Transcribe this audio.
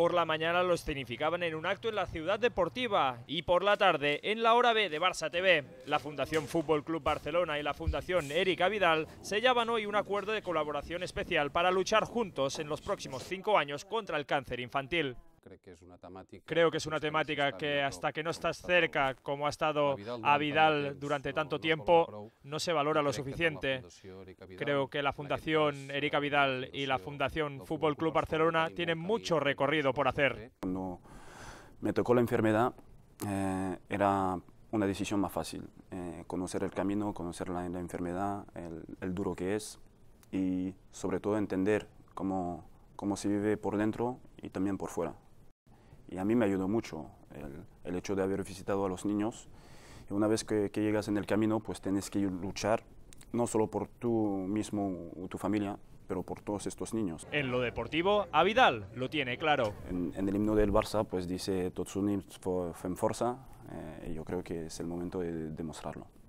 Por la mañana lo escenificaban en un acto en la ciudad deportiva y por la tarde en la hora B de Barça TV. La Fundación Fútbol Club Barcelona y la Fundación Erika Vidal sellaban hoy un acuerdo de colaboración especial para luchar juntos en los próximos cinco años contra el cáncer infantil. Creo que es una temática, que, hasta que no estás cerca, como ha estado a Vidal durante tanto tiempo, no se valora lo suficiente. Creo que la Fundación Erika Vidal y la Fundación Fútbol Club Barcelona tienen mucho recorrido por hacer. Cuando me tocó la enfermedad, eh, era una decisión más fácil. Eh, conocer el camino, conocer la, enfermedad, el, duro que es y sobre todo entender cómo se vive por dentro y también por fuera. Y a mí me ayudó mucho el, el hecho de haber visitado a los niños. Y una vez que, llegas en el camino, pues tienes que luchar no solo por tú mismo o tu familia, pero por todos estos niños. En lo deportivo, a lo tiene claro. En, el himno del Barça, pues dice Tots Fenforza. eh, y yo creo que es el momento de demostrarlo.